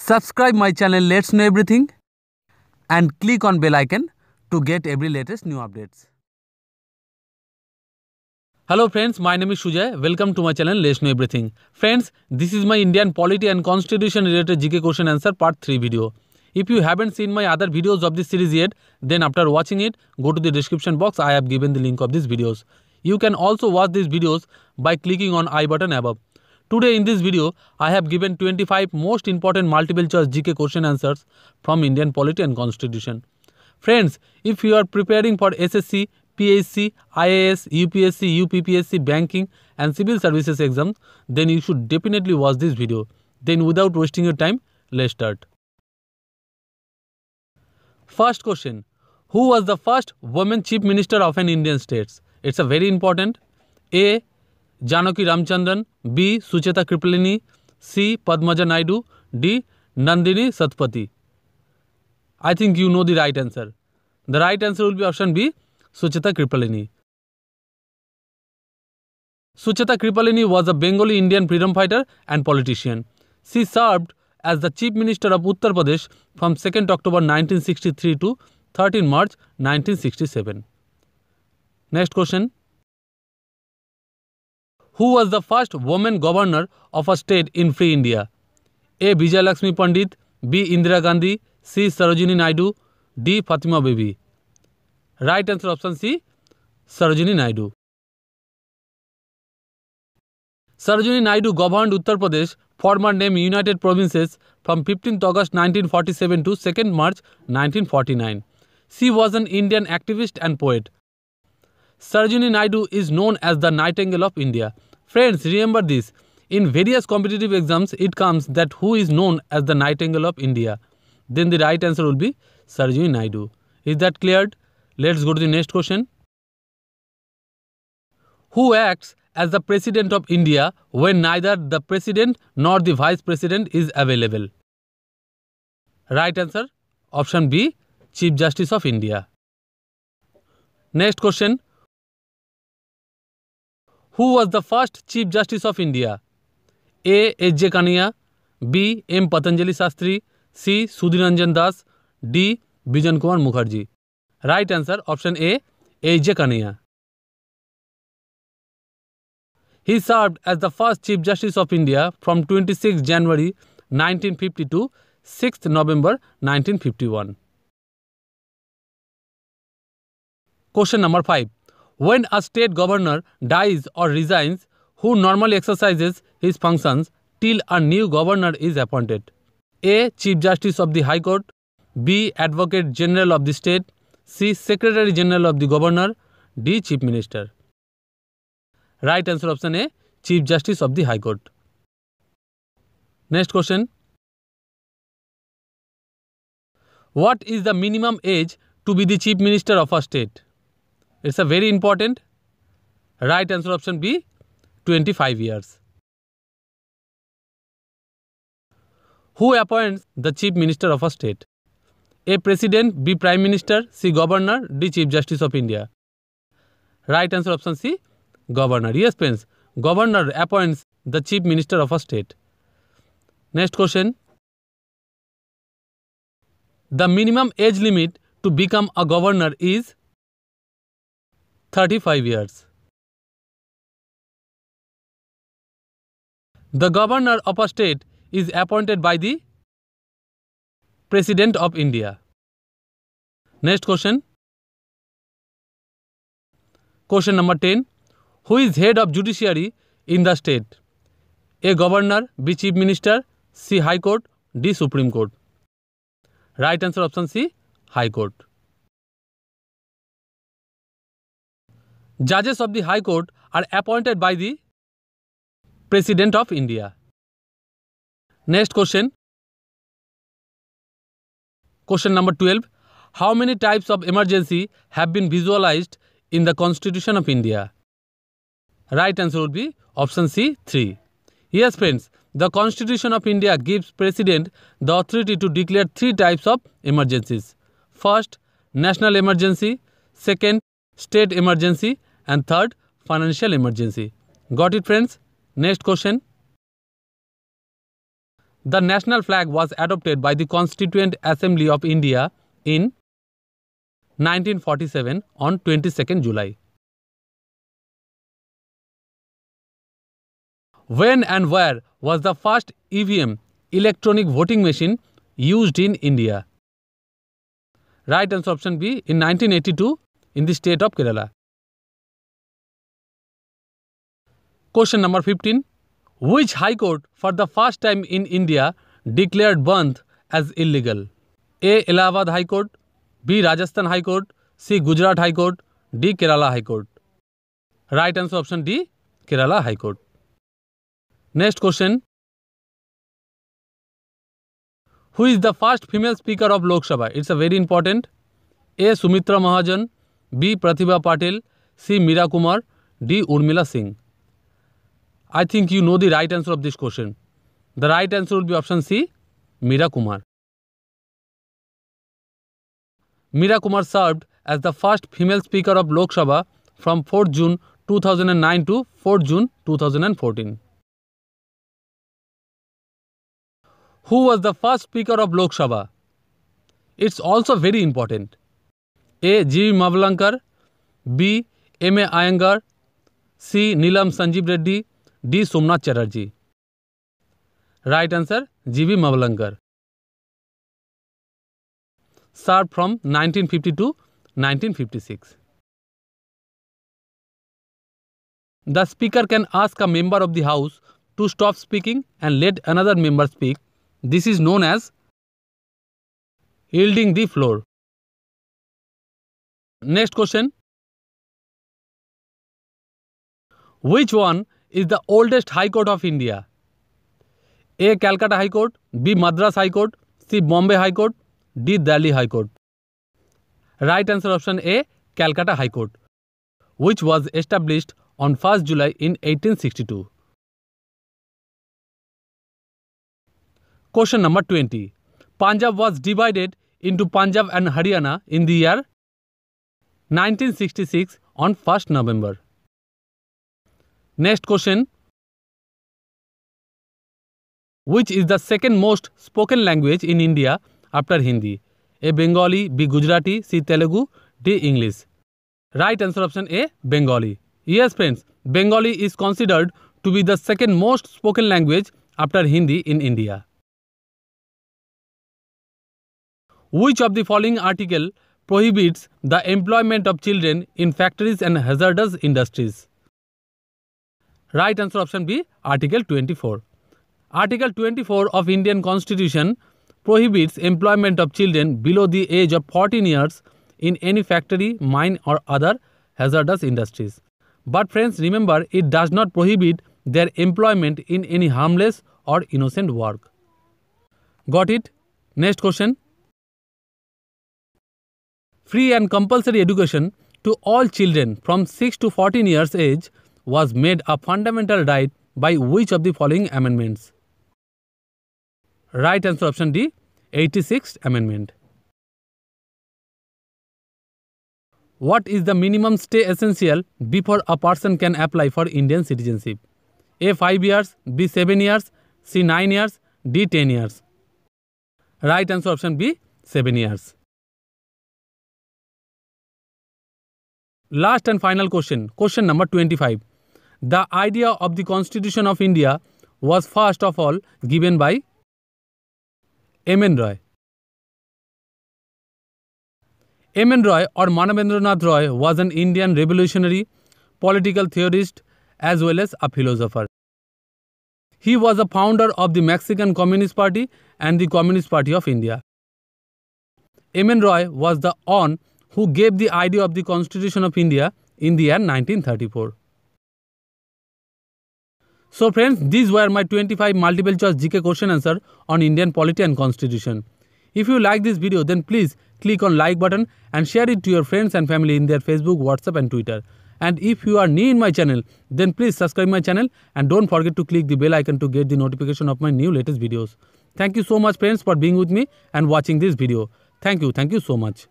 Subscribe my channel Let's Know Everything and click on bell icon to get every latest new updates. Hello friends, my name is Sujay. Welcome to my channel Let's Know Everything. Friends, this is my Indian polity and constitution related GK question answer part 3 video. If you haven't seen my other videos of this series yet, then after watching it, go to the description box I have given the link of these videos. You can also watch these videos by clicking on I button above. Today in this video, I have given 25 most important multiple choice GK question answers from Indian polity and constitution. Friends, if you are preparing for SSC, PSC, IAS, UPSC, UPPSC, banking and civil services exams, then you should definitely watch this video. Then without wasting your time, let's start. First question, who was the first woman chief minister of an Indian state? It's a very important. A. Janaki Ramachandran B Sucheta Kripalani C Padmaja Naidu D Nandini Satpathy I think you know the right answer the right answer will be option B Sucheta Kripalani Sucheta Kripalani was a Bengali Indian freedom fighter and politician she served as the chief minister of Uttar Pradesh from second October nineteen sixty three to thirteen March nineteen sixty seven next question who was the first woman governor of a state in free India? A. Vijayalakshmi Pandit, B. Indira Gandhi, C. Sarojini Naidu, D. Fatima Bibi. Right answer option C. Sarojini Naidu. Sarojini Naidu governed Uttar Pradesh, former name United Provinces, from 15th August 1947 to 2nd March 1949. She was an Indian activist and poet. Sarojini Naidu is known as the Nightingale of India. Friends, remember this. In various competitive exams, it comes that who is known as the Nightingale of India. Then the right answer will be Sarju Naidu. Is that cleared? Let's go to the next question. Who acts as the President of India when neither the President nor the Vice President is available? Right answer option B Chief Justice of India. Next question who was the first chief justice of India A H J Kania B M Patanjali Sastri C Sudhir Ranjan Das D Bijan Kumar Mukherjea right answer option A H J Kania He served as the first Chief Justice of India from 26 January 1950 to 6 November 1951. Question number five When a state governor dies or resigns, who normally exercises his functions till a new governor is appointed? A. Chief Justice of the High Court, B. Advocate General of the State, C. Secretary General of the Governor, D. Chief Minister. Right answer option A. Chief Justice of the High Court. Next question. What is the minimum age to be the Chief Minister of a state? It's a very important right answer option B 25 years. Who appoints the chief minister of a state? A president, B prime minister, C governor, D chief justice of India. Right answer option C governor. Yes, friends, governor appoints the chief minister of a state. Next question. The minimum age limit to become a governor is 35 years. The governor of a state is appointed by the President of India. Next question. Question number 10. Who is head of judiciary in the state? A governor, B chief minister, C high court, D supreme court. Right answer option C high court. Judges of the High Court are appointed by the President of India. Next question. Question number 12. How many types of emergency have been visualized in the Constitution of India? Right answer would be option C 3. Yes friends, the Constitution of India gives President the authority to declare three types of emergencies. First, national emergency, second, state emergency and third, financial emergency. Got it, friends? Next question. The national flag was adopted by the Constituent Assembly of India in 1947 on 22nd July. When and where was the first EVM electronic voting machine used in India? Right answer option B in 1982 in the state of Kerala. Question number fifteen which High Court for the first time in India declared bandh as illegal A Allahabad High Court B Rajasthan High Court C Gujarat High Court D Kerala High Court right answer option D Kerala High Court next question who is the first female speaker of Lok Sabha it's a very important A Sumitra Mahajan B Pratibha Patil C Meira Kumar D Urmila Singh I think you know the right answer of this question. The right answer would be option C, Meera Kumar. Meera Kumar served as the first female speaker of Lok Sabha from 4 June 2009 to 4 June 2014. Who was the first speaker of Lok Sabha? It's also very important. A. G. Mavlankar, B. M. A. Iyengar, C. Nilam Sanjeev Reddy, D Somnath Chatterjee right answer G V Mavalankar sir from 1952 1956 the speaker can ask a member of the house to stop speaking and let another member speak this is known as yielding the floor next question which one is the oldest High Court of India? A. Calcutta High Court, B. Madras High Court, C. Bombay High Court, D. Delhi High Court. Right answer option A. Calcutta High Court, which was established on 1st July in 1862. Question number 20. Punjab was divided into Punjab and Haryana in the year 1966 on 1st November. Next question which is the second most spoken language in India after Hindi? A. Bengali, B. Gujarati, C. Telugu, D. English. Right answer option A. Bengali. Yes, friends, Bengali is considered to be the second most spoken language after Hindi in India. Which of the following article prohibits the employment of children in factories and hazardous industries? Right answer option B, Article 24. Article 24 of Indian Constitution prohibits employment of children below the age of 14 years in any factory, mine or other hazardous industries. But friends, remember it does not prohibit their employment in any harmless or innocent work. Got it? Next question. Free and compulsory education to all children from 6 to 14 years age was made a fundamental right by which of the following amendments? Right answer option D, 86th Amendment. What is the minimum stay essential before a person can apply for Indian citizenship? A. 5 years, B. 7 years, C. 9 years, D. 10 years. Right answer option B, 7 years. Last and final question, question number 25. The idea of the Constitution of India was first of all given by M. N. Roy. M. N. Roy or Manavendranath Roy was an Indian revolutionary, political theorist as well as a philosopher. He was a founder of the Mexican Communist Party and the Communist Party of India. M. N. Roy was the one who gave the idea of the Constitution of India in the year 1934. So friends, these were my 25 multiple choice GK question answer on Indian polity and constitution. If you like this video then please click on like button and share it to your friends and family in their Facebook, WhatsApp and Twitter. And if you are new in my channel then please subscribe my channel and don't forget to click the bell icon to get the notification of my new latest videos. Thank you so much friends for being with me and watching this video. Thank you. Thank you so much.